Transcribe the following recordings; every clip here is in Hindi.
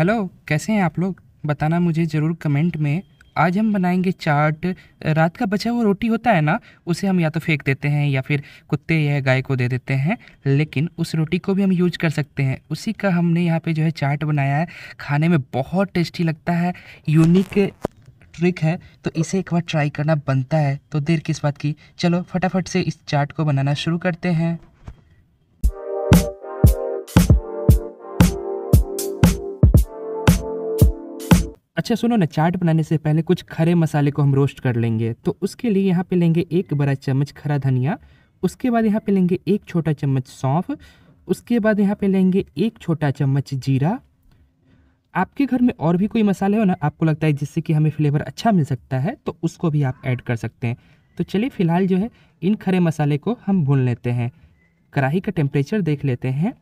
हेलो कैसे हैं आप लोग बताना मुझे ज़रूर कमेंट में आज हम बनाएंगे चाट रात का बचा हुआ रोटी होता है ना उसे हम या तो फेंक देते हैं या फिर कुत्ते या गाय को दे देते हैं लेकिन उस रोटी को भी हम यूज कर सकते हैं उसी का हमने यहाँ पे जो है चाट बनाया है खाने में बहुत टेस्टी लगता है यूनिक ट्रिक है तो इसे एक बार ट्राई करना बनता है तो देर किस बात की चलो फटाफट से इस चाट को बनाना शुरू करते हैं अच्छा सुनो ना चाट बनाने से पहले कुछ खरे मसाले को हम रोस्ट कर लेंगे तो उसके लिए यहाँ पे लेंगे एक बड़ा चम्मच खरा धनिया उसके बाद यहाँ पे लेंगे एक छोटा चम्मच सौंफ उसके बाद यहाँ पे लेंगे एक छोटा चम्मच जीरा आपके घर में और भी कोई मसाले हो ना आपको लगता है जिससे कि हमें फ्लेवर अच्छा मिल सकता है तो उसको भी आप ऐड कर सकते हैं तो चलिए फ़िलहाल जो है इन खरे मसाले को हम भून लेते हैं कढ़ाई का टेम्परेचर देख लेते हैं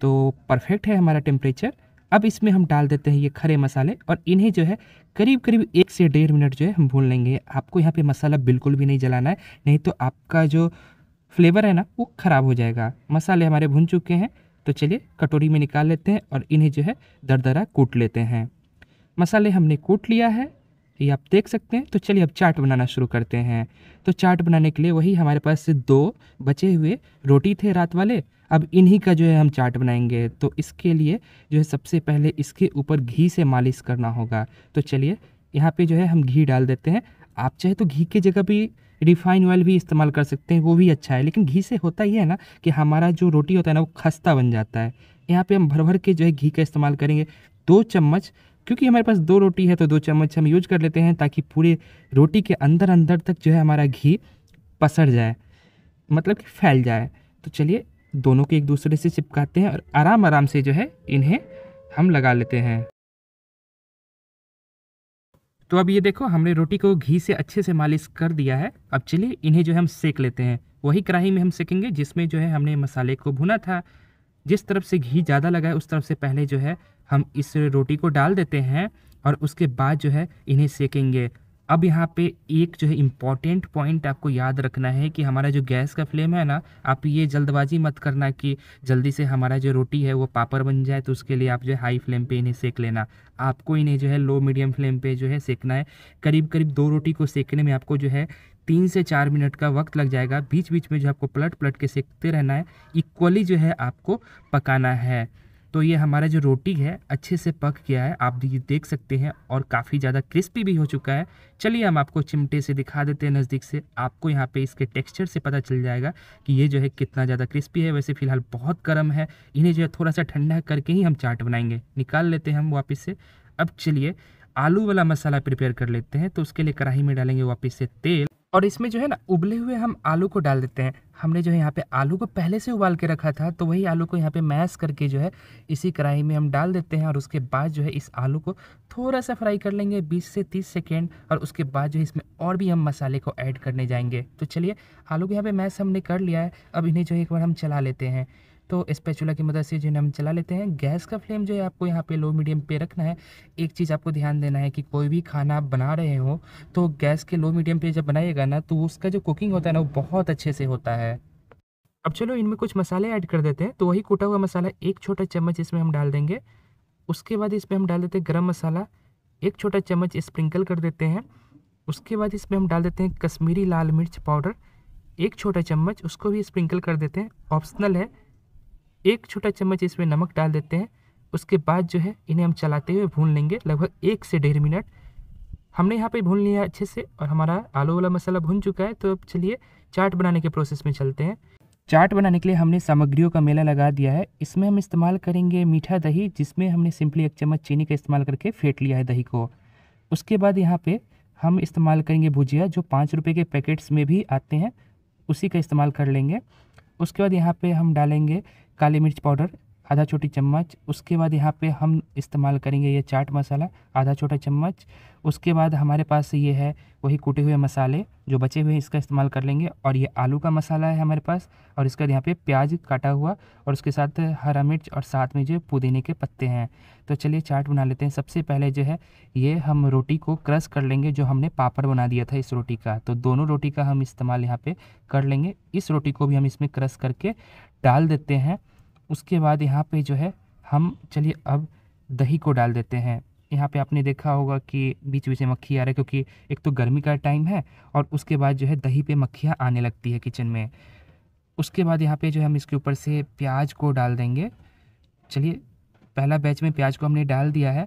तो परफेक्ट है हमारा टेम्परेचर अब इसमें हम डाल देते हैं ये खड़े मसाले और इन्हें जो है करीब करीब एक से डेढ़ मिनट जो है हम भून लेंगे आपको यहाँ पे मसाला बिल्कुल भी नहीं जलाना है नहीं तो आपका जो फ्लेवर है ना वो ख़राब हो जाएगा मसाले हमारे भून चुके हैं तो चलिए कटोरी में निकाल लेते हैं और इन्हें जो है दर कूट लेते हैं मसाले हमने कूट लिया है ये आप देख सकते हैं तो चलिए अब चाट बनाना शुरू करते हैं तो चाट बनाने के लिए वही हमारे पास दो बचे हुए रोटी थे रात वाले अब इन्हीं का जो है हम चाट बनाएंगे तो इसके लिए जो है सबसे पहले इसके ऊपर घी से मालिश करना होगा तो चलिए यहाँ पे जो है हम घी डाल देते हैं आप चाहे तो घी की जगह भी रिफाइन ऑयल भी इस्तेमाल कर सकते हैं वो भी अच्छा है लेकिन घी से होता ही है ना कि हमारा जो रोटी होता है ना वो खस्ता बन जाता है यहाँ पे हम भर भर के जो है घी का इस्तेमाल करेंगे दो चम्मच क्योंकि हमारे पास दो रोटी है तो दो चम्मच हम यूज कर लेते हैं ताकि पूरे रोटी के अंदर अंदर तक जो है हमारा घी पसर जाए मतलब कि फैल जाए तो चलिए दोनों को एक दूसरे से चिपकाते हैं और आराम आराम से जो है इन्हें हम लगा लेते हैं तो अब ये देखो हमने रोटी को घी से अच्छे से मालिश कर दिया है अब चलिए इन्हें जो है हम सेक लेते हैं वही कढ़ाई में हम सेकेंगे जिसमें जो है हमने मसाले को भुना था जिस तरफ से घी ज़्यादा लगा है उस तरफ से पहले जो है हम इस रोटी को डाल देते हैं और उसके बाद जो है इन्हें सेकेंगे अब यहाँ पे एक जो है इम्पॉर्टेंट पॉइंट आपको याद रखना है कि हमारा जो गैस का फ्लेम है ना आप ये जल्दबाजी मत करना कि जल्दी से हमारा जो रोटी है वो पापड़ बन जाए तो उसके लिए आप जो है हाई फ्लेम पे इन्हें सेक लेना आपको इन्हें जो है लो मीडियम फ्लेम पे जो है सेकना है करीब करीब दो रोटी को सेकने में आपको जो है तीन से चार मिनट का वक्त लग जाएगा बीच बीच में जो आपको पलट पलट के सेकते रहना है इक्वली जो है आपको पकाना है तो ये हमारा जो रोटी है अच्छे से पक गया है आप ये देख सकते हैं और काफ़ी ज़्यादा क्रिस्पी भी हो चुका है चलिए हम आपको चिमटे से दिखा देते हैं नज़दीक से आपको यहाँ पे इसके टेक्सचर से पता चल जाएगा कि ये जो है कितना ज़्यादा क्रिस्पी है वैसे फ़िलहाल बहुत गर्म है इन्हें जो है थोड़ा सा ठंडा करके ही हम चाट बनाएंगे निकाल लेते हैं हम वापस से अब चलिए आलू वाला मसाला प्रिपेयर कर लेते हैं तो उसके लिए कढ़ाई में डालेंगे वापस से तेल और इसमें जो है ना उबले हुए हम आलू को डाल देते हैं हमने जो है यहाँ पे आलू को पहले से उबाल के रखा था तो वही आलू को यहाँ पे मैश करके जो है इसी कढ़ाई में हम डाल देते हैं और उसके बाद जो है इस आलू को थोड़ा सा फ्राई कर लेंगे 20 से 30 सेकेंड और उसके बाद जो है इसमें और भी हम मसाले को ऐड करने जाएंगे तो चलिए आलू को यहाँ पर मैश हमने कर लिया है अब इन्हें जो है एक बार हम चला लेते हैं तो स्पेचुला की मदद से जो है हम चला लेते हैं गैस का फ्लेम जो है आपको यहाँ पे लो मीडियम पे रखना है एक चीज़ आपको ध्यान देना है कि कोई भी खाना आप बना रहे हो तो गैस के लो मीडियम पे जब बनाइएगा ना तो उसका जो कुकिंग होता है ना वो बहुत अच्छे से होता है अब चलो इनमें कुछ मसाले ऐड कर देते हैं तो वही कूटा हुआ मसाला एक छोटा चम्मच इसमें हम डाल देंगे उसके बाद इसमें हम डाल देते हैं गर्म मसाला एक छोटा चम्मच स्प्रिंकल कर देते हैं उसके बाद इसमें हम डाल देते हैं कश्मीरी लाल मिर्च पाउडर एक छोटा चम्मच उसको भी स्प्रिंकल कर देते हैं ऑप्शनल है एक छोटा चम्मच इसमें नमक डाल देते हैं उसके बाद जो है इन्हें हम चलाते हुए भून लेंगे लगभग एक से डेढ़ मिनट हमने यहाँ पे भून लिया अच्छे से और हमारा आलू वाला मसाला भून चुका है तो अब चलिए चाट बनाने के प्रोसेस में चलते हैं चाट बनाने के लिए हमने सामग्रियों का मेला लगा दिया है इसमें हम इस्तेमाल करेंगे मीठा दही जिसमें हमने सिंपली एक चम्मच चीनी का इस्तेमाल करके फेंट लिया है दही को उसके बाद यहाँ पर हम इस्तेमाल करेंगे भुजिया जो पाँच रुपये के पैकेट्स में भी आते हैं उसी का इस्तेमाल कर लेंगे उसके बाद यहाँ पर हम डालेंगे काली मिर्च पाउडर आधा छोटी चम्मच उसके बाद यहाँ पे हम इस्तेमाल करेंगे ये चाट मसाला आधा छोटा चम्मच उसके बाद हमारे पास ये है वही कूटे हुए मसाले जो बचे हुए हैं इसका इस्तेमाल कर लेंगे और ये आलू का मसाला है हमारे पास और इसके बाद यहाँ पे प्याज काटा हुआ और उसके साथ हरा मिर्च और साथ में जो पुदीने के पत्ते हैं तो चलिए चाट बना लेते हैं सबसे पहले जो है ये हम रोटी को क्रश कर लेंगे जो हमने पापड़ बना दिया था इस रोटी का तो दोनों रोटी का हम इस्तेमाल यहाँ पर कर लेंगे इस रोटी को भी हम इसमें क्रश करके डाल देते हैं उसके बाद यहाँ पे जो है हम चलिए अब दही को डाल देते हैं यहाँ पे आपने देखा होगा कि बीच बीच में मक्खी आ रहा है क्योंकि एक तो गर्मी का टाइम है और उसके बाद जो है दही पे मक्खियाँ आने लगती है किचन में उसके बाद यहाँ पे जो है हम इसके ऊपर से प्याज को डाल देंगे चलिए पहला बैच में प्याज को हमने डाल दिया है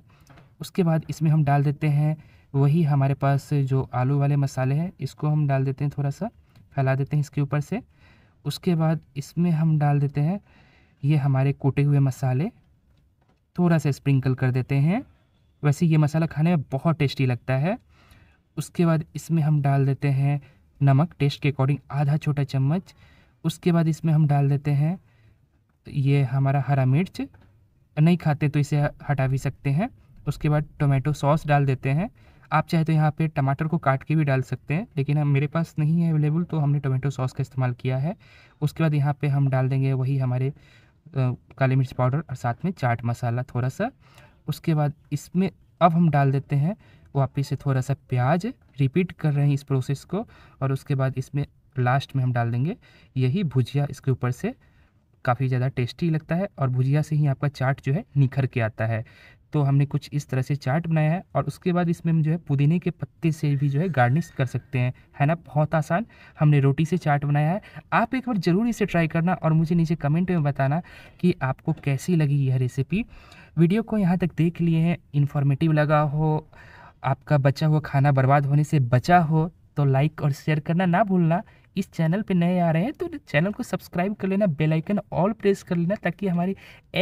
उसके बाद इसमें हम डाल देते हैं वही हमारे पास जो आलू वाले मसाले हैं इसको हम डाल देते हैं थोड़ा सा फैला देते हैं इसके ऊपर से उसके बाद इसमें हम डाल देते हैं ये हमारे कूटे हुए मसाले थोड़ा सा स्प्रिंकल कर देते हैं वैसे ये मसाला खाने में बहुत टेस्टी लगता है उसके बाद इसमें हम डाल देते हैं नमक टेस्ट के अकॉर्डिंग आधा छोटा चम्मच उसके बाद इसमें हम डाल देते हैं ये हमारा हरा मिर्च नहीं खाते तो इसे हटा भी सकते हैं उसके बाद टोमेटो सॉस डाल देते हैं आप चाहे तो यहाँ पे टमाटर को काट के भी डाल सकते हैं लेकिन हम मेरे पास नहीं है अवेलेबल तो हमने टोमेटो सॉस का इस्तेमाल किया है उसके बाद यहाँ पे हम डाल देंगे वही हमारे काली मिर्च पाउडर और साथ में चाट मसाला थोड़ा सा उसके बाद इसमें अब हम डाल देते हैं वापिस से थोड़ा सा प्याज रिपीट कर रहे हैं इस प्रोसेस को और उसके बाद इसमें लास्ट में हम डाल देंगे यही भुजिया इसके ऊपर से काफ़ी ज़्यादा टेस्टी लगता है और भुजिया से ही आपका चाट जो है निखर के आता है तो हमने कुछ इस तरह से चार्ट बनाया है और उसके बाद इसमें हम जो है पुदीने के पत्ते से भी जो है गार्निश कर सकते हैं है ना बहुत आसान हमने रोटी से चाट बनाया है आप एक बार ज़रूर इसे ट्राई करना और मुझे नीचे कमेंट में बताना कि आपको कैसी लगी यह रेसिपी वीडियो को यहाँ तक देख लिए हैं इन्फॉर्मेटिव लगा हो आपका बचा हुआ खाना बर्बाद होने से बचा हो तो लाइक और शेयर करना ना भूलना इस चैनल पे नए आ रहे हैं तो चैनल को सब्सक्राइब कर लेना बेल आइकन ऑल प्रेस कर लेना ताकि हमारी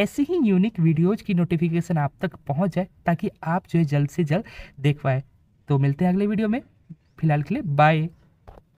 ऐसी ही यूनिक वीडियोज़ की नोटिफिकेशन आप तक पहुंच जाए ताकि आप जो है जल्द से जल्द देख पाए तो मिलते हैं अगले वीडियो में फिलहाल के लिए बाय